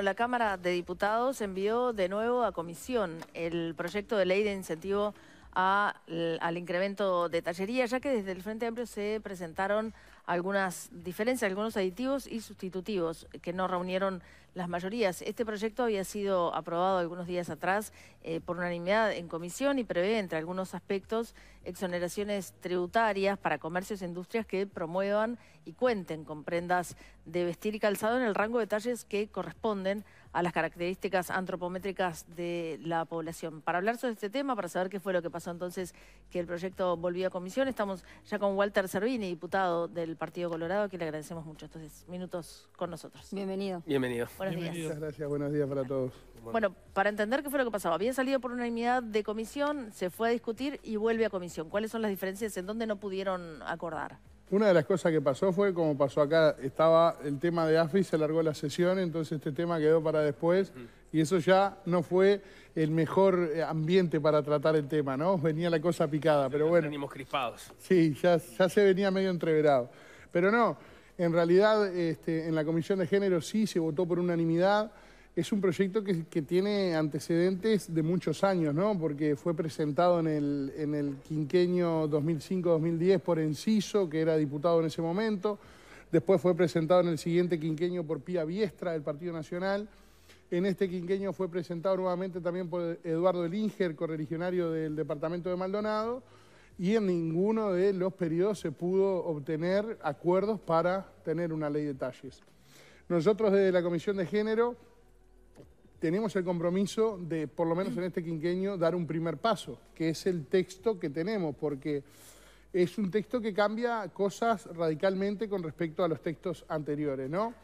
La Cámara de Diputados envió de nuevo a comisión el proyecto de ley de incentivo al incremento de tallería, ya que desde el Frente Amplio se presentaron algunas diferencias, algunos aditivos y sustitutivos que no reunieron las mayorías. Este proyecto había sido aprobado algunos días atrás eh, por unanimidad en comisión y prevé, entre algunos aspectos, exoneraciones tributarias para comercios e industrias que promuevan y cuenten con prendas de vestir y calzado en el rango de talles que corresponden a las características antropométricas de la población. Para hablar sobre este tema, para saber qué fue lo que pasó entonces que el proyecto volvió a comisión, estamos ya con Walter Servini, diputado del Partido Colorado, que le agradecemos mucho estos minutos con nosotros. Bienvenido. Bienvenido. Buenos días. Muchas gracias, buenos días para todos. Bueno, para entender qué fue lo que pasaba, había salido por unanimidad de comisión, se fue a discutir y vuelve a comisión. ¿Cuáles son las diferencias? ¿En dónde no pudieron acordar? Una de las cosas que pasó fue, como pasó acá, estaba el tema de AFI, se alargó la sesión, entonces este tema quedó para después y eso ya no fue el mejor eh, ambiente para tratar el tema, ¿no? Venía la cosa picada, pero bueno. Venimos crispados. Sí, ya, ya se venía medio entreverado. Pero no, en realidad este, en la Comisión de Género sí se votó por unanimidad, es un proyecto que, tiene antecedentes de muchos años, Porque fue presentado en el, en el quinquenio 2005-2010 por Enciso, que era diputado en ese momento. Después fue presentado en el siguiente quinquenio por Pía Biestra, del Partido Nacional. En este quinquenio fue presentado nuevamente también por Eduardo Elinger, correligionario del departamento de Maldonado. Y en ninguno de los periodos se pudo obtener acuerdos para tener una ley de talles. Nosotros desde la Comisión de Género tenemos el compromiso de, por lo menos en este quinqueño, dar un primer paso, que es el texto que tenemos, porque es un texto que cambia cosas radicalmente con respecto a los textos anteriores, ¿no?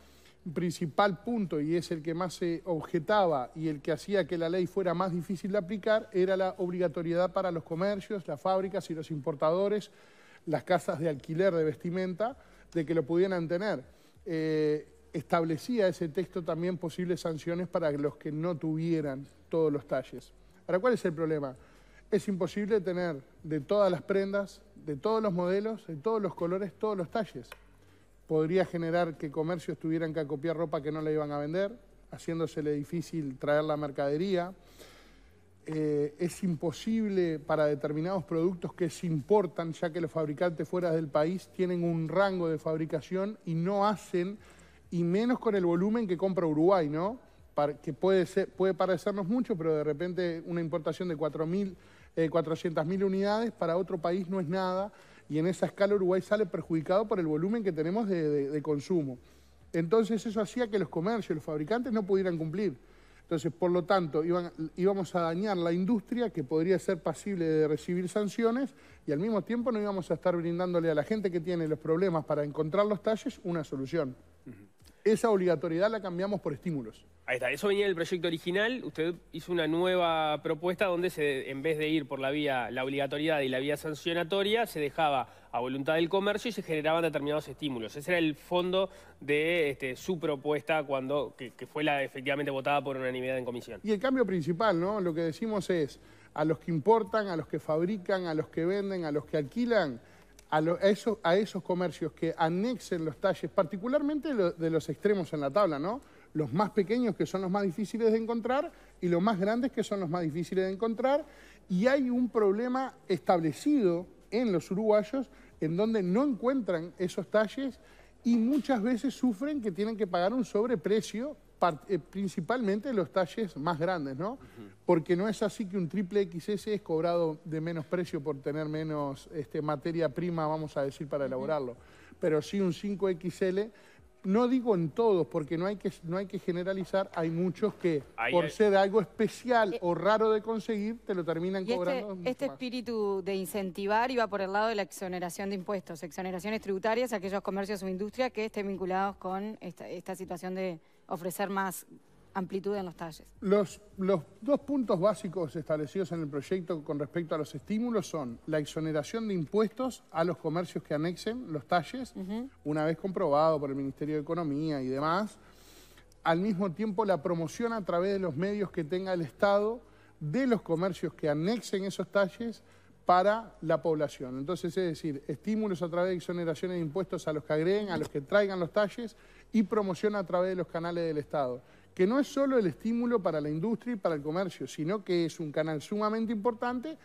principal punto, y es el que más se objetaba y el que hacía que la ley fuera más difícil de aplicar, era la obligatoriedad para los comercios, las fábricas y los importadores, las casas de alquiler de vestimenta, de que lo pudieran tener. Eh, establecía ese texto también posibles sanciones para los que no tuvieran todos los talles. Ahora, ¿cuál es el problema? Es imposible tener de todas las prendas, de todos los modelos, de todos los colores, todos los talles. Podría generar que comercios tuvieran que acopiar ropa que no la iban a vender, haciéndosele difícil traer la mercadería. Eh, es imposible para determinados productos que se importan, ya que los fabricantes fuera del país tienen un rango de fabricación y no hacen y menos con el volumen que compra Uruguay, ¿no? que puede, ser, puede parecernos mucho, pero de repente una importación de eh, 400.000 unidades para otro país no es nada, y en esa escala Uruguay sale perjudicado por el volumen que tenemos de, consumo. Entonces eso hacía que los comercios, los fabricantes no pudieran cumplir. Entonces, por lo tanto, íbamos a dañar la industria que podría ser pasible de recibir sanciones y al mismo tiempo no íbamos a estar brindándole a la gente que tiene los problemas para encontrar los talles una solución esa obligatoriedad la cambiamos por estímulos. Ahí está, eso venía del proyecto original, usted hizo una nueva propuesta donde en vez de ir por la vía, la obligatoriedad y la vía sancionatoria, se dejaba a voluntad del comercio y se generaban determinados estímulos. Ese era el fondo de este, su propuesta cuando, que, que fue la efectivamente votada por unanimidad en comisión. Y el cambio principal, ¿no? Lo que decimos es, a los que importan, a los que fabrican, a los que venden, a los que alquilan, a, esos, comercios que anexen los talles, particularmente de los extremos en la tabla, ¿no? Los más pequeños que son los más difíciles de encontrar y los más grandes que son los más difíciles de encontrar. Y hay un problema establecido en los uruguayos en donde no encuentran esos talles y muchas veces sufren que tienen que pagar un sobreprecio eh, principalmente los talles más grandes, ¿no? Porque no es así que un triple XS es cobrado de menos precio por tener menos este, materia prima, vamos a decir, para elaborarlo. Pero sí un 5XL, no digo en todos, porque no hay que, no hay que generalizar, hay muchos que por ser algo especial eh, o raro de conseguir, te lo terminan este cobrando. Este, espíritu de incentivar iba por el lado de la exoneración de impuestos, exoneraciones tributarias a aquellos comercios o industrias que estén vinculados con esta situación de ofrecer más amplitud en los talles. Los, dos puntos básicos establecidos en el proyecto con respecto a los estímulos son la exoneración de impuestos a los comercios que anexen los talles, una vez comprobado por el Ministerio de Economía y demás. Al mismo tiempo, la promoción a través de los medios que tenga el Estado de los comercios que anexen esos talles para la población. Entonces, es decir, estímulos a través de exoneraciones de impuestos a los que agreguen, a los que traigan los talles y promoción a través de los canales del Estado, que no es solo el estímulo para la industria y para el comercio, sino que es un canal sumamente importante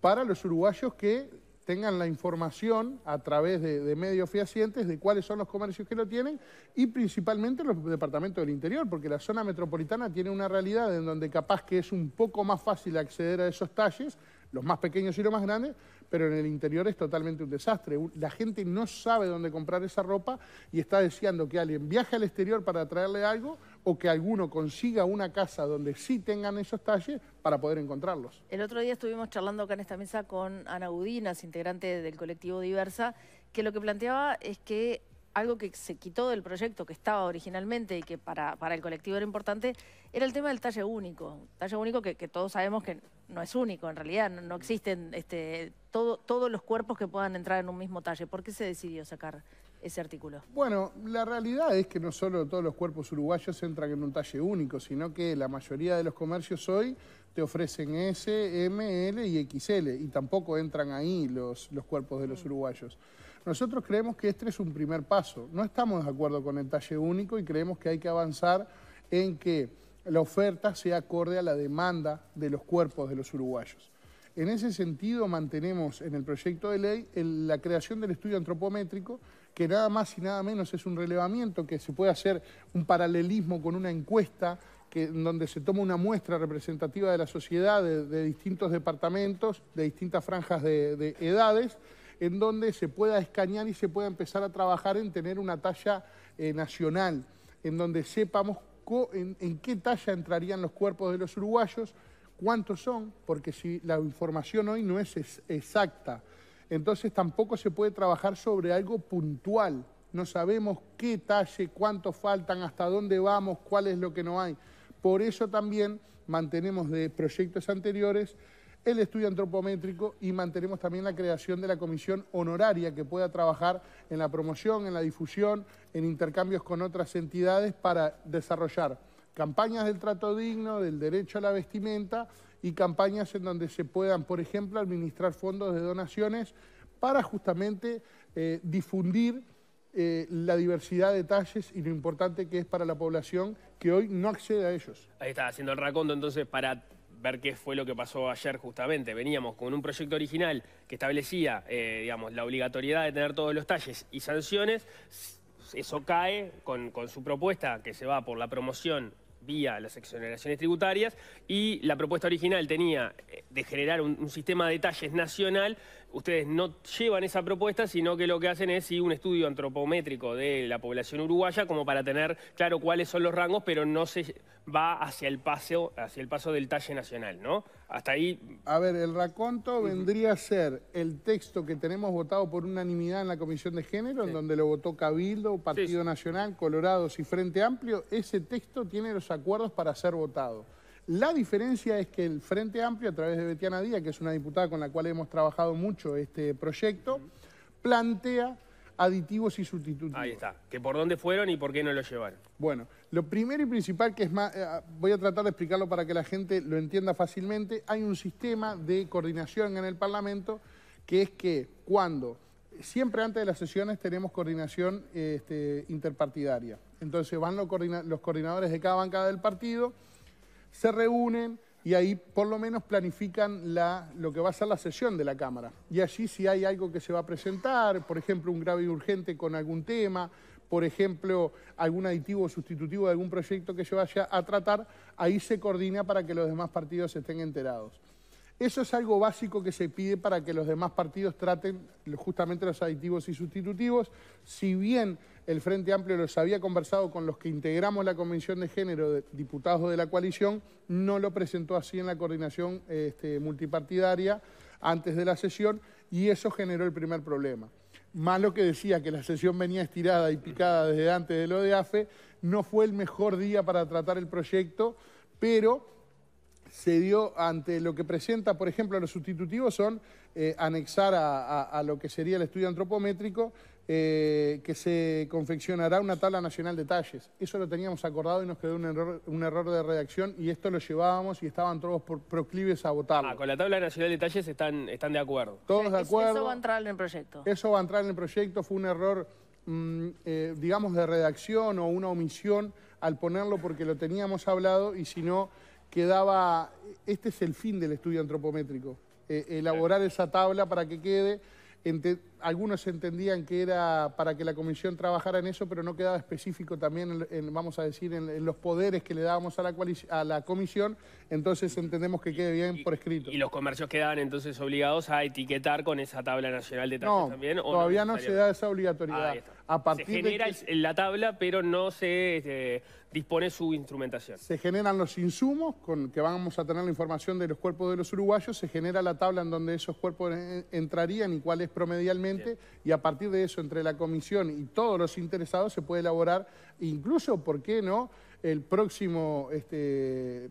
para los uruguayos que tengan la información a través de, medios fehacientes de cuáles son los comercios que lo tienen y principalmente los departamentos del interior, porque la zona metropolitana tiene una realidad en donde capaz que es un poco más fácil acceder a esos talles los más pequeños y los más grandes, pero en el interior es totalmente un desastre. La gente no sabe dónde comprar esa ropa y está deseando que alguien viaje al exterior para traerle algo o que alguno consiga una casa donde sí tengan esos talles para poder encontrarlos. El otro día estuvimos charlando acá en esta mesa con Ana Udinas, integrante del colectivo Diversa, que lo que planteaba es que algo que se quitó del proyecto que estaba originalmente y que para, para el colectivo era importante, era el tema del talle único. Talle único que todos sabemos que no es único en realidad, no, existen este, todos los cuerpos que puedan entrar en un mismo talle. ¿Por qué se decidió sacar ese artículo? Bueno, la realidad es que no solo todos los cuerpos uruguayos entran en un talle único, sino que la mayoría de los comercios hoy te ofrecen S, M, L y XL, y tampoco entran ahí los, los cuerpos de los mm. uruguayos. Nosotros creemos que este es un primer paso. No estamos de acuerdo con el talle único y creemos que hay que avanzar en que la oferta sea acorde a la demanda de los cuerpos de los uruguayos. En ese sentido, mantenemos en el proyecto de ley la creación del estudio antropométrico, que nada más y nada menos es un relevamiento que se puede hacer un paralelismo con una encuesta que, donde se toma una muestra representativa de la sociedad, de, distintos departamentos, de distintas franjas de, edades, en donde se pueda escanear y se pueda empezar a trabajar en tener una talla eh, nacional, en donde sepamos en, qué talla entrarían los cuerpos de los uruguayos, cuántos son, porque si la información hoy no es, exacta, entonces tampoco se puede trabajar sobre algo puntual. No sabemos qué talle, cuántos faltan, hasta dónde vamos, cuál es lo que no hay. Por eso también mantenemos de proyectos anteriores el estudio antropométrico y mantenemos también la creación de la comisión honoraria que pueda trabajar en la promoción, en la difusión, en intercambios con otras entidades para desarrollar campañas del trato digno, del derecho a la vestimenta y campañas en donde se puedan, por ejemplo, administrar fondos de donaciones para justamente eh, difundir eh, la diversidad de talles y lo importante que es para la población que hoy no accede a ellos. Ahí está, haciendo el racondo entonces para ver qué fue lo que pasó ayer justamente. Veníamos con un proyecto original que establecía, eh, digamos, la obligatoriedad de tener todos los talles y sanciones. Eso cae con, su propuesta que se va por la promoción vía las exoneraciones tributarias y la propuesta original tenía eh, de generar un, un sistema de talles nacional ustedes no llevan esa propuesta, sino que lo que hacen es sí, un estudio antropométrico de la población uruguaya como para tener claro cuáles son los rangos, pero no se va hacia el paso, hacia el paso del talle nacional, ¿no? Hasta ahí... A ver, el raconto vendría a ser el texto que tenemos votado por unanimidad en la Comisión de Género, en donde lo votó Cabildo, Partido Nacional, Colorados y Frente Amplio. Ese texto tiene los acuerdos para ser votado. La diferencia es que el Frente Amplio, a través de Betiana Díaz, que es una diputada con la cual hemos trabajado mucho este proyecto, plantea aditivos y sustitutos. Ahí está. ¿Que por dónde fueron y por qué no lo llevaron? Bueno, lo primero y principal que es más... Eh, voy a tratar de explicarlo para que la gente lo entienda fácilmente. Hay un sistema de coordinación en el Parlamento que es que cuando... Siempre antes de las sesiones tenemos coordinación este, interpartidaria. Entonces van los coordinadores de cada bancada del partido se reúnen y ahí por lo menos planifican lo que va a ser la sesión de la Cámara. Y allí si hay algo que se va a presentar, por ejemplo, un grave y urgente con algún tema, por ejemplo, algún aditivo sustitutivo de algún proyecto que se vaya a tratar, ahí se coordina para que los demás partidos estén enterados. Eso es algo básico que se pide para que los demás partidos traten justamente los aditivos y sustitutivos. Si bien el Frente Amplio los había conversado con los que integramos la Convención de Género, de diputados de la coalición, no lo presentó así en la coordinación este, multipartidaria antes de la sesión y eso generó el primer problema. Más lo que decía que la sesión venía estirada y picada desde antes de lo de AFE, no fue el mejor día para tratar el proyecto, pero se dio ante lo que presenta, por ejemplo, los sustitutivos son eh, anexar a lo que sería el estudio antropométrico eh, que se confeccionará una tabla nacional de talles. Eso lo teníamos acordado y nos quedó un error, de redacción y esto lo llevábamos y estaban todos proclives a votarlo. Ah, con la tabla nacional de talles están, de acuerdo. Todos de acuerdo. Eso va a entrar en el proyecto. Eso va a entrar en el proyecto, fue un error, mm, eh, digamos, de redacción o una omisión al ponerlo porque lo teníamos hablado y si no quedaba... Este es el fin del estudio antropométrico, eh, elaborar esa tabla para que quede... Entre, algunos entendían que era para que la comisión trabajara en eso, pero no quedaba específico también, vamos a decir, en, los poderes que le dábamos a la, comisión, entonces entendemos que quede bien por escrito. ¿Y los comercios quedaban entonces obligados a etiquetar con esa tabla nacional de tasas también? todavía no, se da esa obligatoriedad. A partir se genera la tabla, pero no se este, dispone su instrumentación. Se generan los insumos, con que vamos a tener la información de los cuerpos de los uruguayos, se genera la tabla en donde esos cuerpos entrarían y cuál es promedialmente y a partir de eso entre la comisión y todos los interesados se puede elaborar incluso, ¿por qué no?, el próximo este,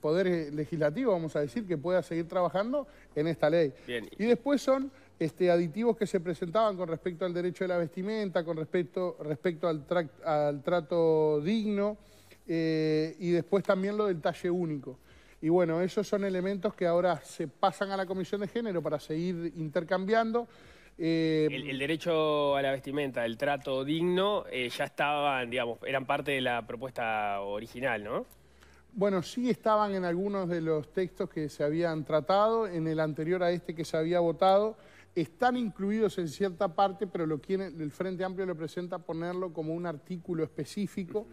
poder legislativo, vamos a decir, que pueda seguir trabajando en esta ley. Y después son este, aditivos que se presentaban con respecto al derecho de la vestimenta, con respecto, respecto al, trato digno eh, y después también lo del talle único. Y bueno, esos son elementos que ahora se pasan a la Comisión de Género para seguir intercambiando. Eh, el, derecho a la vestimenta, el trato digno, eh, ya estaban, digamos, eran parte de la propuesta original, ¿no? Bueno, sí estaban en algunos de los textos que se habían tratado, en el anterior a este que se había votado, están incluidos en cierta parte, pero lo el Frente Amplio lo presenta ponerlo como un artículo específico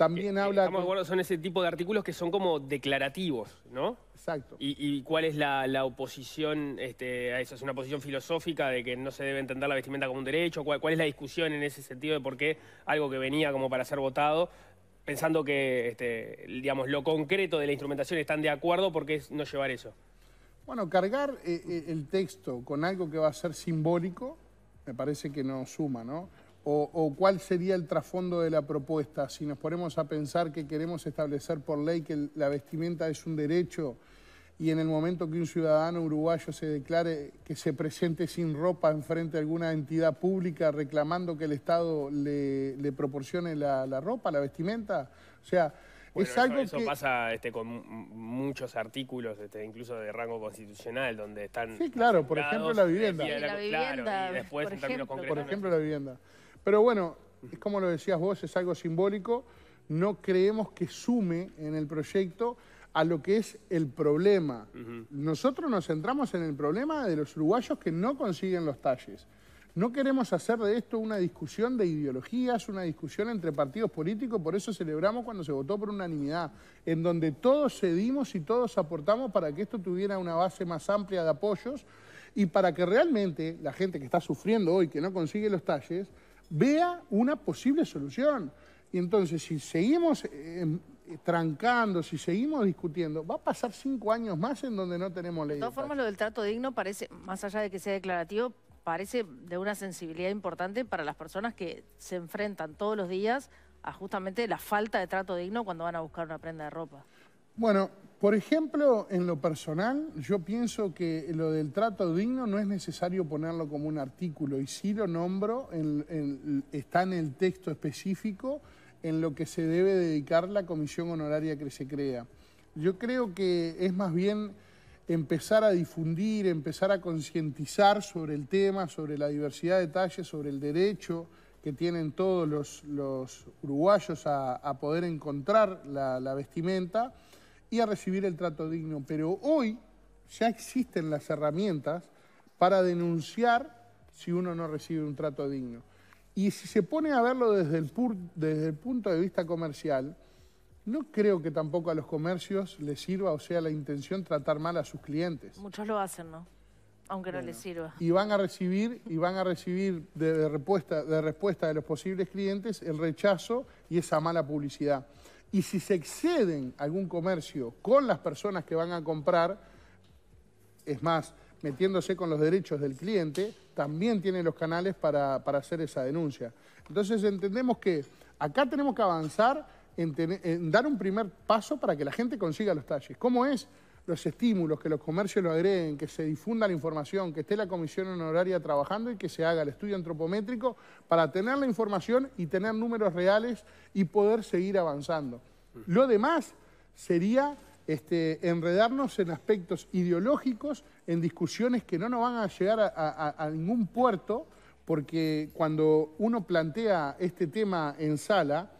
también eh, habla... Estamos de acuerdo, son ese tipo de artículos que son como declarativos, ¿no? Exacto. ¿Y, cuál es la, oposición este, a eso? ¿Es una posición filosófica de que no se debe entender la vestimenta como un derecho? ¿Cuál, es la discusión en ese sentido de por qué algo que venía como para ser votado pensando que este, digamos, lo concreto de la instrumentación están de acuerdo, ¿por qué no llevar eso? Bueno, cargar eh, eh, el texto con algo que va a ser simbólico me parece que no suma, ¿no? o, cuál sería el trasfondo de la propuesta? Si nos ponemos a pensar que queremos establecer por ley que la vestimenta es un derecho y en el momento que un ciudadano uruguayo se declare que se presente sin ropa enfrente a alguna entidad pública reclamando que el Estado le, proporcione la, ropa, la vestimenta, o sea... es algo eso, pasa este, con muchos artículos, este, incluso de rango constitucional, donde están... Sí, claro, por ejemplo la vivienda. Y, después Por ejemplo la vivienda. Pero bueno, es como lo decías vos, es algo simbólico. No creemos que sume en el proyecto a lo que es el problema. Nosotros nos centramos en el problema de los uruguayos que no consiguen los talles. No queremos hacer de esto una discusión de ideologías, una discusión entre partidos políticos, por eso celebramos cuando se votó por unanimidad, en donde todos cedimos y todos aportamos para que esto tuviera una base más amplia de apoyos y para que realmente la gente que está sufriendo hoy, que no consigue los talles, vea una posible solución. Y entonces, si seguimos eh, em, trancando, si seguimos discutiendo, va a pasar cinco años más en donde no tenemos ley. De todas formas, lo del trato digno parece, más allá de que sea declarativo, parece de una sensibilidad importante para las personas que se enfrentan todos los días a justamente la falta de trato digno cuando van a buscar una prenda de ropa. Bueno, por ejemplo, en lo personal, yo pienso que lo del trato digno no es necesario ponerlo como un artículo y sí lo nombro, está en el texto específico en lo que se debe dedicar la comisión honoraria que se crea. Yo creo que es más bien empezar a difundir, empezar a concientizar sobre el tema, sobre la diversidad de talles, sobre el derecho que tienen todos los, uruguayos a, poder encontrar la vestimenta y a recibir el trato digno. Pero hoy ya existen las herramientas para denunciar si uno no recibe un trato digno. Y si se pone a verlo desde el, pur, desde el punto de vista comercial, no creo que tampoco a los comercios les sirva o sea la intención tratar mal a sus clientes. Muchos lo hacen, ¿no? Aunque no les sirva. Y van a recibir, y van a recibir de, respuesta, de respuesta de los posibles clientes el rechazo y esa mala publicidad y si se exceden algún comercio con las personas que van a comprar, es más, metiéndose con los derechos del cliente, también tienen los canales para, hacer esa denuncia. Entonces entendemos que acá tenemos que avanzar en, en, dar un primer paso para que la gente consiga los talles. ¿Cómo es? los estímulos, que los comercios lo agreguen, que se difunda la información, que esté la comisión honoraria trabajando y que se haga el estudio antropométrico para tener la información y tener números reales y poder seguir avanzando. Lo demás sería este, enredarnos en aspectos ideológicos, en discusiones que no nos van a llegar a, a ningún puerto, porque cuando uno plantea este tema en sala,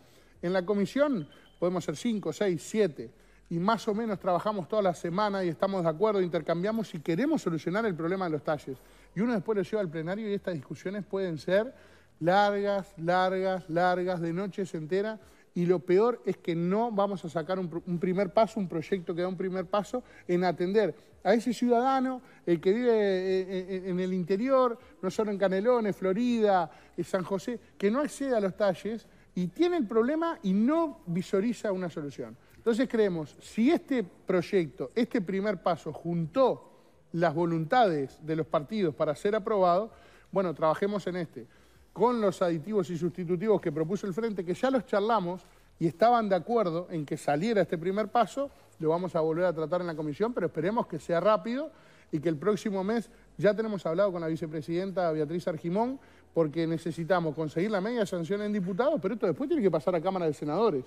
en la comisión podemos ser cinco, seis, siete, y más o menos trabajamos toda la semana y estamos de acuerdo, intercambiamos y queremos solucionar el problema de los talles. Y uno después lo lleva al plenario y estas discusiones pueden ser largas, largas, largas, de noches enteras. Y lo peor es que no vamos a sacar un, primer paso, un proyecto que da un primer paso en atender a ese ciudadano, el que vive eh, eh, eh, en el interior, no solo en Canelones, Florida, en San José, que no accede a los talles y tiene el problema y no visoriza una solución. Entonces creemos, si este proyecto, este primer paso, juntó las voluntades de los partidos para ser aprobado, bueno, trabajemos en este. Con los aditivos y sustitutivos que propuso el Frente, que ya los charlamos y estaban de acuerdo en que saliera este primer paso, lo vamos a volver a tratar en la comisión, pero esperemos que sea rápido y que el próximo mes ya tenemos hablado con la vicepresidenta Beatriz Argimón porque necesitamos conseguir la media sanción en diputados, pero esto después tiene que pasar a Cámara de Senadores.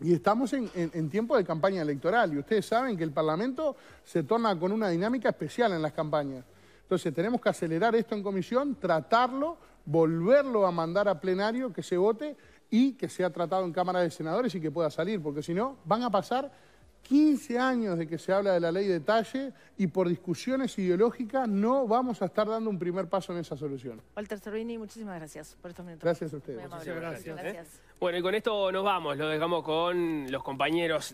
Y estamos en, en, tiempo de campaña electoral y ustedes saben que el Parlamento se torna con una dinámica especial en las campañas. Entonces tenemos que acelerar esto en comisión, tratarlo, volverlo a mandar a plenario, que se vote y que sea tratado en Cámara de Senadores y que pueda salir, porque si no van a pasar 15 años de que se habla de la ley de talle y por discusiones ideológicas no vamos a estar dando un primer paso en esa solución. Walter Cervini, muchísimas gracias por estos minutos. Gracias a ustedes. Muchísimas gracias. ¿eh? Bueno, y con esto nos vamos. Lo dejamos con los compañeros.